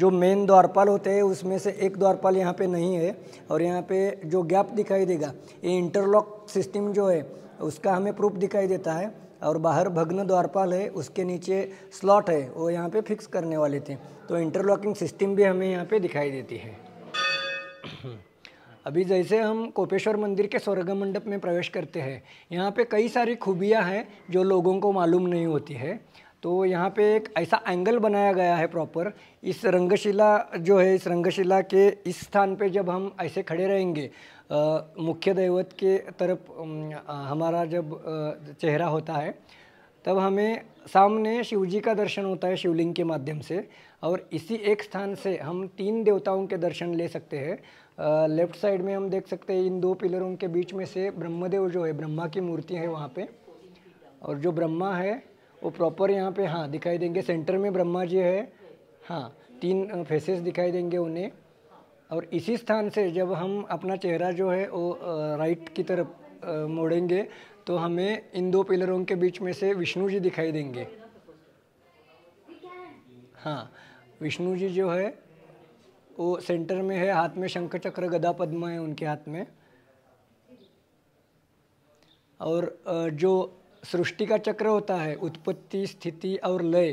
जो मेन द्वारपाल होते हैं उसमें से एक द्वारपाल यहाँ पे नहीं है और यहाँ पे जो गैप दिखाई देगा ये इंटरलॉक सिस्टम जो है उसका हमें प्रूफ दिखाई देता है और बाहर भग्न द्वारपाल है उसके नीचे स्लॉट है वो यहाँ पे फिक्स करने वाले थे तो इंटरलॉकिंग सिस्टम भी हमें यहाँ पे दिखाई देती है अभी जैसे हम कोपेश्वर मंदिर के स्वर्ग मंडप में प्रवेश करते हैं यहाँ पे कई सारी खूबियाँ हैं जो लोगों को मालूम नहीं होती है तो यहाँ पे एक ऐसा एंगल बनाया गया है प्रॉपर इस रंगशिला जो है इस रंगशिला के इस स्थान पे जब हम ऐसे खड़े रहेंगे मुख्य दैवत के तरफ हमारा जब चेहरा होता है तब हमें सामने शिवजी का दर्शन होता है शिवलिंग के माध्यम से और इसी एक स्थान से हम तीन देवताओं के दर्शन ले सकते हैं लेफ्ट साइड में हम देख सकते हैं इन दो पिलरों के बीच में से ब्रह्मदेव जो है ब्रह्मा की मूर्ति है वहाँ पे और जो ब्रह्मा है वो प्रॉपर यहाँ पे हाँ दिखाई देंगे सेंटर में ब्रह्मा जी है हाँ तीन फेसेस दिखाई देंगे उन्हें और इसी स्थान से जब हम अपना चेहरा जो है वो राइट की तरफ मोड़ेंगे तो हमें इन दो पिलरों के बीच में से विष्णु जी दिखाई देंगे हाँ विष्णु जी जो है वो सेंटर में है हाथ में शंख चक्र गदा पद्मा है उनके हाथ में और जो सृष्टि का चक्र होता है उत्पत्ति स्थिति और लय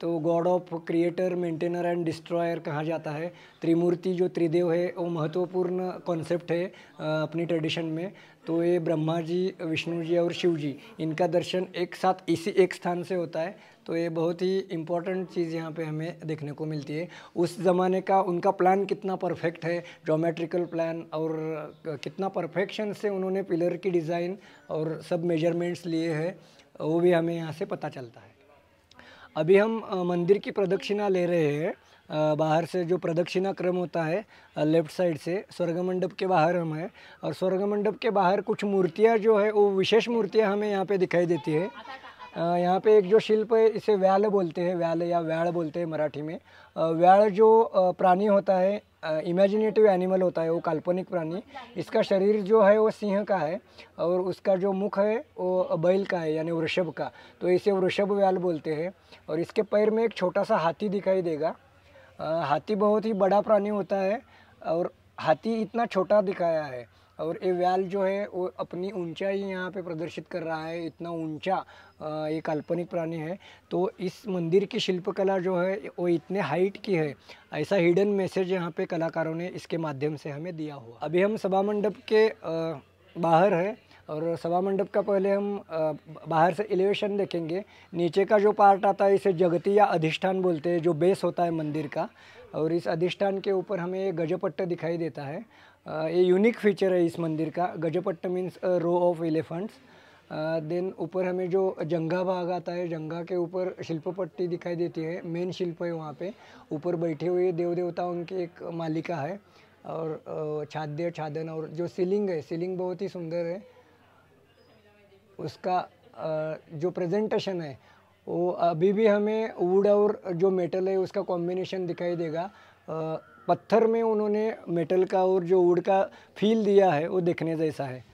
तो god of creator maintainer and destroyer कहा जाता है त्रिमूर्ति जो त्रिदेव है वो महत्वपूर्ण कॉन्सेप्ट है अपनी ट्रेडिशन में तो ये ब्रह्मा जी विष्णु जी और शिव जी इनका दर्शन एक साथ इसी एक स्थान से होता है तो ये बहुत ही इम्पॉर्टेंट चीज़ यहाँ पे हमें देखने को मिलती है उस ज़माने का उनका प्लान कितना परफेक्ट है जोमेट्रिकल प्लान और कितना परफेक्शन से उन्होंने पिलर की डिज़ाइन और सब मेजरमेंट्स लिए हैं वो भी हमें यहाँ से पता चलता है अभी हम मंदिर की प्रदक्षिणा ले रहे हैं बाहर से जो प्रदक्षिणा क्रम होता है लेफ्ट साइड से स्वर्ग मंडप के बाहर हम हैं और स्वर्ग मंडप के बाहर कुछ मूर्तियाँ जो है वो विशेष मूर्तियाँ हमें यहाँ पे दिखाई देती है यहाँ पे एक जो शिल्प है इसे व्याल बोलते हैं व्याल या व्याल बोलते हैं मराठी में व्याल जो प्राणी होता है इमेजिनेटिव एनिमल होता है वो काल्पनिक प्राणी इसका शरीर जो है वो सिंह का है और उसका जो मुख है वो बैल का है यानी वृषभ का तो इसे वृषभ व्याल बोलते हैं और इसके पैर में एक छोटा सा हाथी दिखाई देगा हाथी बहुत ही बड़ा प्राणी होता है और हाथी इतना छोटा दिखाया है और ये व्याल जो है वो अपनी ऊंचाई यहाँ पे प्रदर्शित कर रहा है इतना ऊंचा ये काल्पनिक प्राणी है तो इस मंदिर की शिल्पकला जो है वो इतने हाइट की है ऐसा हिडन मैसेज यहाँ पे कलाकारों ने इसके माध्यम से हमें दिया हुआ अभी हम सभा मंडप के बाहर है और सभा मंडप का पहले हम बाहर से एलिवेशन देखेंगे नीचे का जो पार्ट आता है इसे जगती या अधिष्ठान बोलते हैं जो बेस होता है मंदिर का और इस अधिष्ठान के ऊपर हमें ये गजपट्ट दिखाई देता है ये यूनिक फीचर है इस मंदिर का गजपट्ट means row of elephants then ऊपर हमें जो जंगा भाग आता है जंगा के ऊपर शिल्पपट्टी दिखाई देती है मेन शिल्प है वहाँ पे ऊपर बैठे हुए देव देवताओं की एक मालिका है और छाद्य छादन और जो सीलिंग है सीलिंग बहुत ही सुंदर है उसका जो प्रेजेंटेशन है वो अभी भी हमें वुड और जो मेटल है उसका कॉम्बिनेशन दिखाई देगा पत्थर में उन्होंने मेटल का और जो वुड का फील दिया है वो देखने जैसा है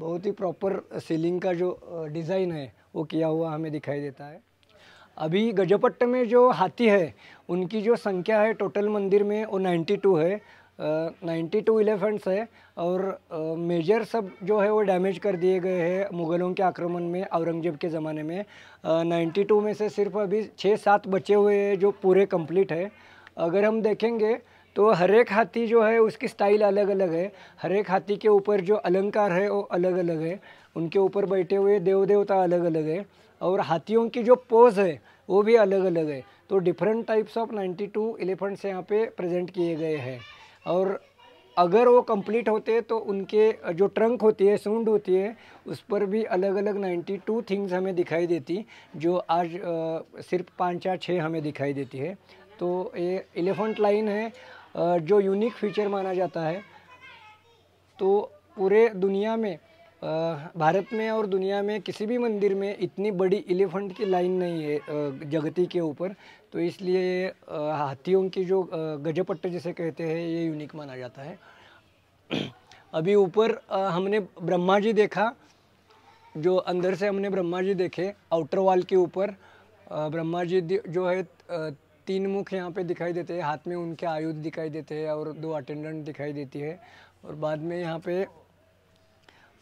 बहुत ही प्रॉपर सीलिंग का जो डिज़ाइन है वो किया हुआ हमें दिखाई देता है अभी गजपट्ट में जो हाथी है उनकी जो संख्या है टोटल मंदिर में वो 92 है नाइन्टी टू एलिफेंट्स है और मेजर सब जो है वो डैमेज कर दिए गए हैं मुग़लों के आक्रमण में औरंगज़ेब के ज़माने में नाइन्टी टू में से सिर्फ अभी छः सात बचे हुए हैं जो पूरे कंप्लीट है अगर हम देखेंगे तो हर एक हाथी जो है उसकी स्टाइल अलग अलग है हर एक हाथी के ऊपर जो अलंकार है वो अलग अलग है उनके ऊपर बैठे हुए देव देवता अलग अलग है और हाथियों की जो पोज है वो भी अलग अलग है तो डिफरेंट टाइप्स ऑफ 92 एलिफेंट्स यहाँ पे प्रेजेंट किए गए हैं और अगर वो कंप्लीट होते तो उनके जो ट्रंक होती है सूंड होती है उस पर भी अलग अलग 92 थिंग्स हमें दिखाई देती जो आज आ, सिर्फ पाँच या छः हमें दिखाई देती है तो ये एलिफेंट लाइन है आ, जो यूनिक फीचर माना जाता है तो पूरे दुनिया में भारत में और दुनिया में किसी भी मंदिर में इतनी बड़ी एलिफेंट की लाइन नहीं है जगती के ऊपर तो इसलिए हाथियों की जो गजपट्ट जिसे कहते हैं ये यूनिक माना जाता है अभी ऊपर हमने ब्रह्मा जी देखा जो अंदर से हमने ब्रह्मा जी देखे आउटर वॉल के ऊपर ब्रह्मा जी जो है तीन मुख यहाँ पे दिखाई देते हैं हाथ में उनके आयुध दिखाई देते हैं और दो अटेंडेंट दिखाई देती है और बाद में यहाँ पे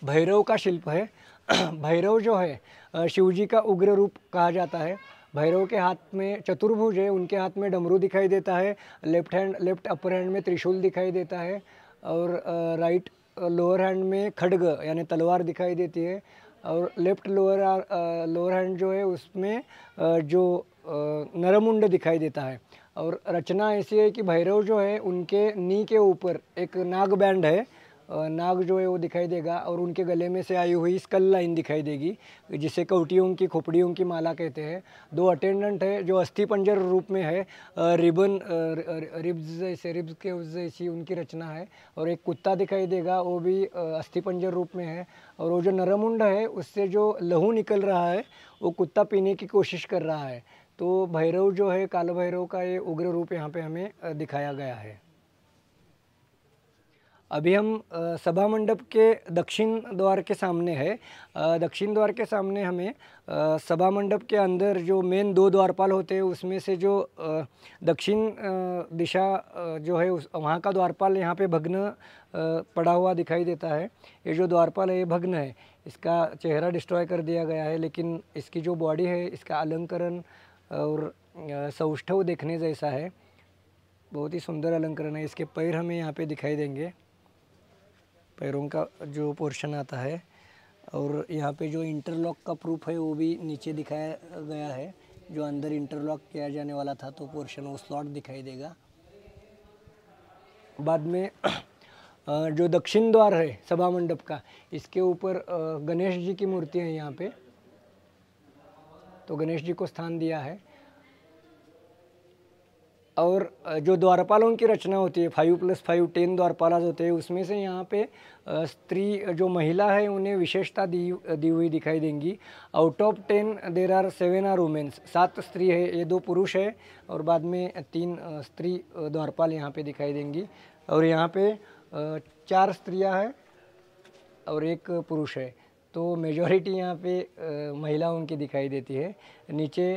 भैरव का शिल्प है भैरव जो है शिव जी का उग्र रूप कहा जाता है भैरव के हाथ में चतुर्भुज है उनके हाथ में डमरू दिखाई देता है left hand left upper hand में त्रिशूल दिखाई देता है और राइट लोअर हैंड में खड्ग यानी तलवार दिखाई देती है और लेफ्ट लोअर लोअर हैंड जो है उसमें जो नरमुंड दिखाई देता है और रचना ऐसी है कि भैरव जो है उनके नी के ऊपर एक नाग बैंड है नाग जो है वो दिखाई देगा और उनके गले में से आई हुई स्कल लाइन दिखाई देगी जिसे कवटियों की खोपड़ियों की माला कहते हैं दो अटेंडेंट है जो अस्थि पंजर रूप में है रिबन रिब्स जैसे रिब्स के जैसी उनकी रचना है और एक कुत्ता दिखाई देगा वो भी अस्थि पंजर रूप में है और वो जो नरमुंड है उससे जो लहू निकल रहा है वो कुत्ता पीने की कोशिश कर रहा है तो भैरव जो है काल भैरव का ये उग्र रूप यहाँ पे हमें दिखाया गया है अभी हम सभा मंडप के दक्षिण द्वार के सामने है दक्षिण द्वार के सामने हमें सभा मंडप के अंदर जो मेन दो द्वारपाल होते हैं उसमें से जो दक्षिण दिशा जो है उस वहाँ का द्वारपाल यहाँ पे भग्न पड़ा हुआ दिखाई देता है ये जो द्वारपाल है ये भग्न है इसका चेहरा डिस्ट्रॉय कर दिया गया है लेकिन इसकी जो बॉडी है इसका अलंकरण और सौष्ठव देखने जैसा है बहुत ही सुंदर अलंकरण है इसके पैर हमें यहाँ पे दिखाई देंगे पैरों का जो पोर्शन आता है और यहाँ पे जो इंटरलॉक का प्रूफ है वो भी नीचे दिखाया गया है जो अंदर इंटरलॉक किया जाने वाला था तो पोर्शन वो स्लॉट दिखाई देगा बाद में जो दक्षिण द्वार है सभा मंडप का इसके ऊपर गणेश जी की मूर्ति है यहाँ पे तो गणेश जी को स्थान दिया है और जो द्वारपालों की रचना होती है फाइव प्लस फाइव टेन द्वारपालाज होते हैं उसमें से यहाँ पे स्त्री जो महिला है उन्हें विशेषता दी दी हुई दिखाई देंगी out of ten there are seven are womens सात स्त्री है ये दो पुरुष है और बाद में तीन स्त्री द्वारपाल यहाँ पे दिखाई देंगी और यहाँ पे चार स्त्रियाँ हैं और एक पुरुष है तो मेजॉरिटी यहाँ पे महिलाओं की दिखाई देती है नीचे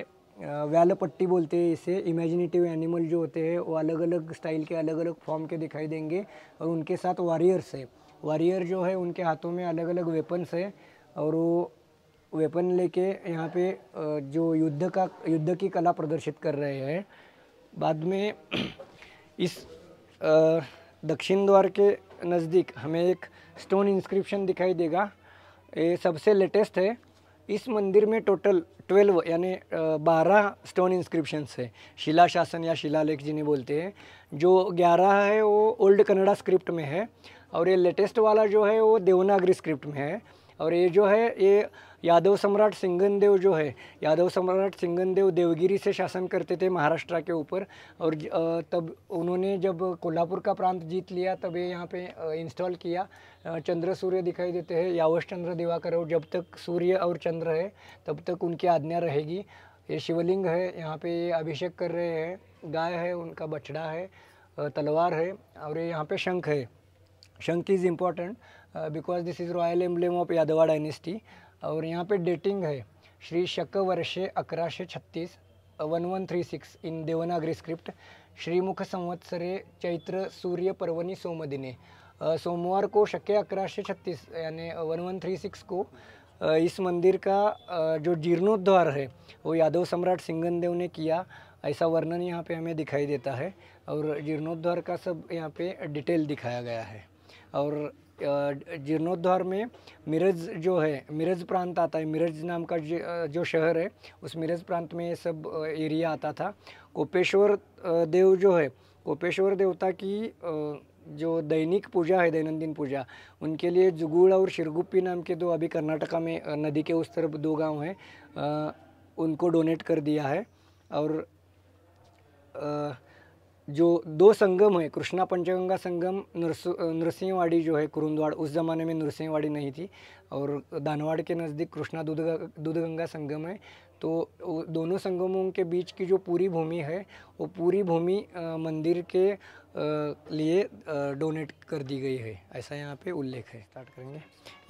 व्यालपट्टी बोलते हैं इसे इमेजिनेटिव एनिमल जो होते हैं वो अलग अलग स्टाइल के अलग अलग फॉर्म के दिखाई देंगे और उनके साथ वॉरियर्स है वॉरियर जो है उनके हाथों में अलग अलग वेपन्स है और वो वेपन लेके यहाँ पे जो युद्ध का युद्ध की कला प्रदर्शित कर रहे हैं बाद में इस दक्षिण द्वार के नज़दीक हमें एक स्टोन इंस्क्रिप्शन दिखाई देगा ये सबसे लेटेस्ट है इस मंदिर में टोटल ट्वेल्व यानी बारह स्टोन इंस्क्रिप्शंस है शिला शासन या शिलालेख जिन्हें बोलते हैं जो ग्यारह है वो ओल्ड कन्नड़ा स्क्रिप्ट में है और ये लेटेस्ट वाला जो है वो देवनागरी स्क्रिप्ट में है और ये जो है ये यादव सम्राट सिंगनदेव जो है यादव सम्राट सिंगनदेव देवगिरी से शासन करते थे महाराष्ट्र के ऊपर और तब उन्होंने जब कोल्हापुर का प्रांत जीत लिया तब ये यहाँ पे इंस्टॉल किया चंद्र सूर्य दिखाई देते हैं यावश चंद्र दिवाकर और जब तक सूर्य और चंद्र है तब तक उनकी आज्ञा रहेगी ये शिवलिंग है यहाँ पे ये अभिषेक कर रहे हैं गाय है उनका बछड़ा है तलवार है और ये यहाँ पे शंख है शंख is important because this is royal emblem of Yadava dynasty और यहाँ पे डेटिंग है श्री शक वर्षे अकराशे छत्तीस one one three six in Devanagari script श्रीमुख संवत्सरे चैत्र सूर्य पर्वनी सोमदिने uh, सोमवार को शक्य अकराशे छत्तीस यानी वन वन थ्री सिक्स को uh, इस मंदिर का uh, जो जीर्णोद्वार है वो यादव सम्राट सिंगनदेव ने किया ऐसा वर्णन यहाँ पे हमें दिखाई देता है और जीर्णोद्वार का सब यहाँ पे डिटेल दिखाया गया है और जीर्णोद्धार में मिरज जो है मिरज प्रांत आता है मिरज नाम का जो शहर है उस मिरज प्रांत में ये सब एरिया आता था कोपेश्वर देव जो है कोपेश्वर देवता की जो दैनिक पूजा है दैनंदिन पूजा उनके लिए जुगुड़ और शिरगुप्पी नाम के दो अभी कर्नाटका में नदी के उस तरफ दो गांव हैं उनको डोनेट कर दिया है और जो दो संगम है कृष्णा पंचगंगा संगम नृसिंहवाड़ी जो है कुरुंदवाड़ उस ज़माने में नृसिंहवाड़ी नहीं थी और दानवाड़ के नज़दीक कृष्णा दूध दूधगंगा संगम है तो दोनों संगमों के बीच की जो पूरी भूमि है वो पूरी भूमि मंदिर के लिए डोनेट कर दी गई है ऐसा यहाँ पे उल्लेख है स्टार्ट करेंगे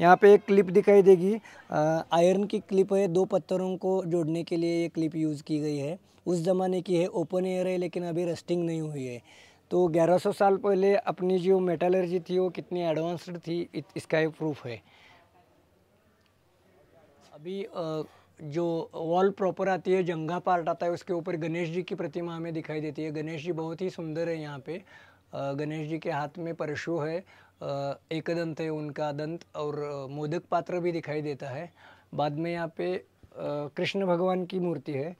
यहाँ पे एक क्लिप दिखाई देगी आयरन की क्लिप है दो पत्थरों को जोड़ने के लिए ये क्लिप यूज़ की गई है उस ज़माने की है ओपन एयर है लेकिन अभी रस्टिंग नहीं हुई है तो 1100 साल पहले अपनी जो मेटालर्जी थी वो कितनी एडवांस्ड थी इसका एक प्रूफ है अभी आ, जो वॉल प्रॉपर आती है जंगा पार्ट आता है उसके ऊपर गणेश जी की प्रतिमा हमें दिखाई देती है गणेश जी बहुत ही सुंदर है यहाँ पे गणेश जी के हाथ में परशु है एकदंत है उनका दंत और मोदक पात्र भी दिखाई देता है बाद में यहाँ पे कृष्ण भगवान की मूर्ति है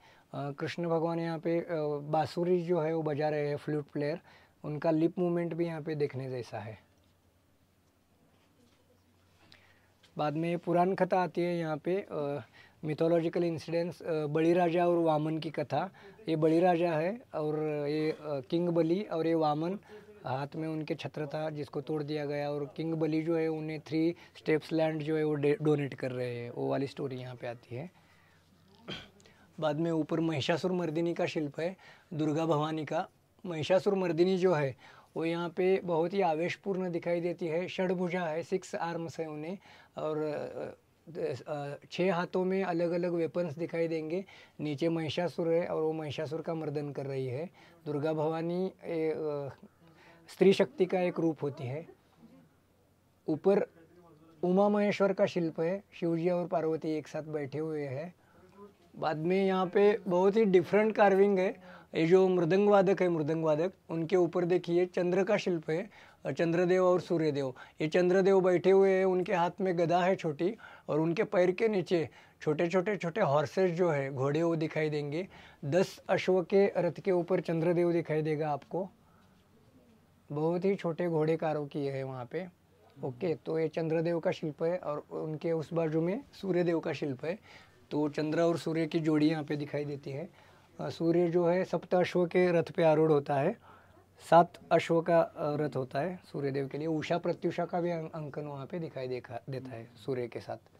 कृष्ण भगवान यहाँ पे बाँसुरी जो है वो बजा रहे हैं फ्लूट प्लेयर उनका लिप मूवमेंट भी यहाँ पे देखने जैसा है बाद में पुराण कथा आती है यहाँ पे मिथोलॉजिकल इंसिडेंस बड़ी राजा और वामन की कथा ये बड़ी राजा है और ये किंग बली और ये वामन हाथ में उनके छत्र था जिसको तोड़ दिया गया और किंग बली जो है उन्हें थ्री स्टेप्स लैंड जो है वो डोनेट कर रहे हैं वो वाली स्टोरी यहाँ पे आती है बाद में ऊपर महिषासुर मर्दिनी का शिल्प है दुर्गा भवानी का महिषासुर मर्दिनी जो है वो यहाँ पे बहुत ही आवेशपूर्ण दिखाई देती है षडभुजा है सिक्स आर्म्स है उन्हें और छः हाथों में अलग अलग वेपन्स दिखाई देंगे नीचे महिषासुर है और वो महिषासुर का मर्दन कर रही है दुर्गा भवानी स्त्री शक्ति का एक रूप होती है ऊपर उमा महेश्वर का शिल्प है शिवजी और पार्वती एक साथ बैठे हुए हैं बाद में यहाँ पे बहुत ही डिफरेंट कार्विंग है ये जो मृदंग वादक है मृदंग वादक उनके ऊपर देखिए चंद्र का शिल्प है चंद्रदेव और सूर्यदेव ये चंद्रदेव बैठे हुए हैं उनके हाथ में गदा है छोटी और उनके पैर के नीचे छोटे छोटे छोटे हॉर्सेस जो है घोड़े वो दिखाई देंगे दस अश्व के रथ के ऊपर चंद्रदेव दिखाई देगा आपको बहुत ही छोटे घोड़े कारों की है वहाँ पे ओके तो ये चंद्रदेव का शिल्प है और उनके उस बाजू में सूर्यदेव का शिल्प है तो चंद्र और सूर्य की जोड़ी यहाँ पे दिखाई देती है सूर्य जो है सप्त अश्व के रथ पे आरूढ़ होता है सात अश्व का रथ होता है सूर्यदेव के लिए उषा प्रत्युषा का भी अं-, अंकन वहाँ पे दिखाई देखा देता है सूर्य के साथ